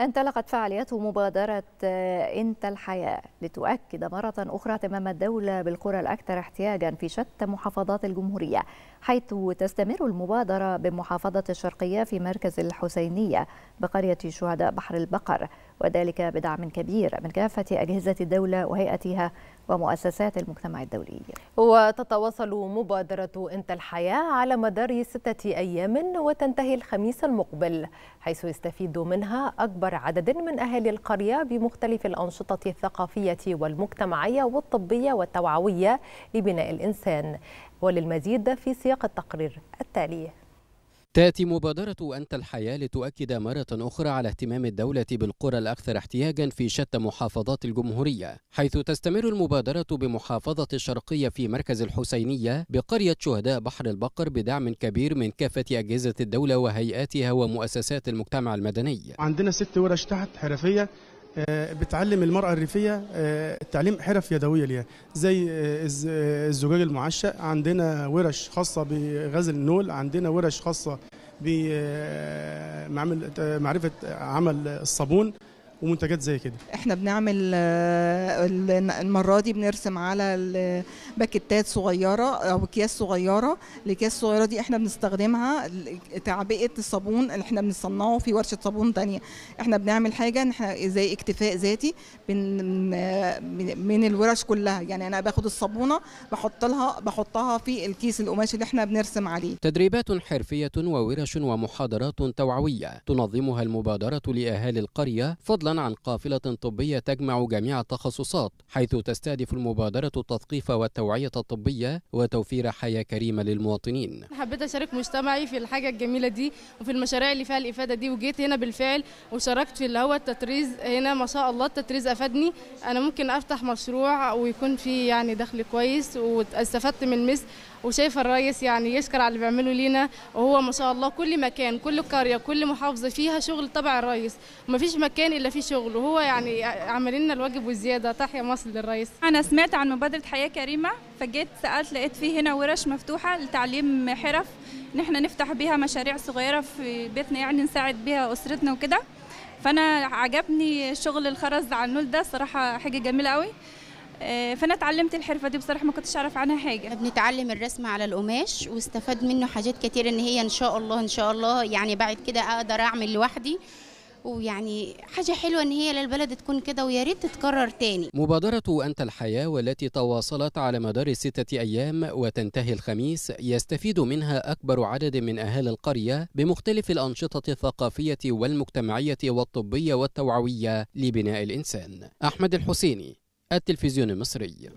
انطلقت فعاليات مبادرة آه، أنت الحياة لتؤكد مرة أخرى اهتمام الدولة بالقرى الأكثر احتياجا في شتى محافظات الجمهورية حيث تستمر المبادرة بمحافظة الشرقية في مركز الحسينية بقرية شهداء بحر البقر وذلك بدعم كبير من كافة أجهزة الدولة وهيئتها ومؤسسات المجتمع الدولي وتتواصل مبادرة أنت الحياة على مدار ستة أيام وتنتهي الخميس المقبل حيث يستفيد منها أكبر عدد من أهالي القرية بمختلف الأنشطة الثقافية والمجتمعية والطبية والتوعوية لبناء الإنسان وللمزيد في سياق التقرير التالي تأتي مبادرة أنت الحياة لتؤكد مرة أخرى على اهتمام الدولة بالقرى الأكثر احتياجا في شتى محافظات الجمهورية حيث تستمر المبادرة بمحافظة الشرقية في مركز الحسينية بقرية شهداء بحر البقر بدعم كبير من كافة أجهزة الدولة وهيئاتها ومؤسسات المجتمع المدني عندنا ست ورش تحت حرفية آه، بتعلم المرأة الريفية آه، تعليم حرف يدوية ليها زي آه، الزجاج المعشق عندنا ورش خاصة بغزل النول عندنا ورش خاصة بمعرفة عمل الصابون ومنتجات زي كده احنا بنعمل آه، المره دي بنرسم على باكيتات صغيره او اكياس صغيره الاكياس الصغيره دي احنا بنستخدمها تعبئه الصابون اللي احنا بنصنعه في ورشه صابون ثانيه احنا بنعمل حاجه ان احنا زي اكتفاء ذاتي من الورش كلها يعني انا باخد الصابونه بحط لها بحطها في الكيس القماش اللي احنا بنرسم عليه تدريبات حرفيه وورش ومحاضرات توعويه تنظمها المبادره لاهالي القريه فضلا عن قافلة طبية تجمع جميع التخصصات حيث تستهدف المبادرة التثقيف والتوعية الطبية وتوفير حياة كريمة للمواطنين حبيت أشارك مجتمعي في الحاجة الجميلة دي وفي المشاريع اللي فيها الإفادة دي وجيت هنا بالفعل وشاركت في اللي هو التطريز هنا ما شاء الله التطريز أفادني أنا ممكن أفتح مشروع ويكون فيه يعني دخل كويس واستفدت من مصر وشايفه الرئيس يعني يشكر على اللي بيعمله لينا وهو ما شاء الله كل مكان كل قريه كل محافظه فيها شغل تبع الرئيس مفيش مكان الا في شغل وهو يعني عمل لنا الواجب والزياده تحيا مصر للرئيس انا سمعت عن مبادره حياه كريمه فجيت سالت لقيت في هنا ورش مفتوحه لتعليم حرف ان احنا نفتح بيها مشاريع صغيره في بيتنا يعني نساعد بيها اسرتنا وكده فانا عجبني شغل الخرز على النول ده صراحه حاجه جميله قوي آه، فانا اتعلمت الحرفه دي بصراحه ما كنتش اعرف عنها حاجه بنتعلم الرسم على القماش واستفاد منه حاجات كتير ان هي ان شاء الله ان شاء الله يعني بعد كده اقدر اعمل لوحدي ويعني حاجة حلوة إن هي للبلد تكون كده ويا ريت تتكرر تاني. مبادرة أنت الحياة والتي تواصلت على مدار ستة أيام وتنتهي الخميس يستفيد منها أكبر عدد من أهالي القرية بمختلف الأنشطة الثقافية والمجتمعية والطبية والتوعوية لبناء الإنسان. أحمد الحسيني التلفزيون المصري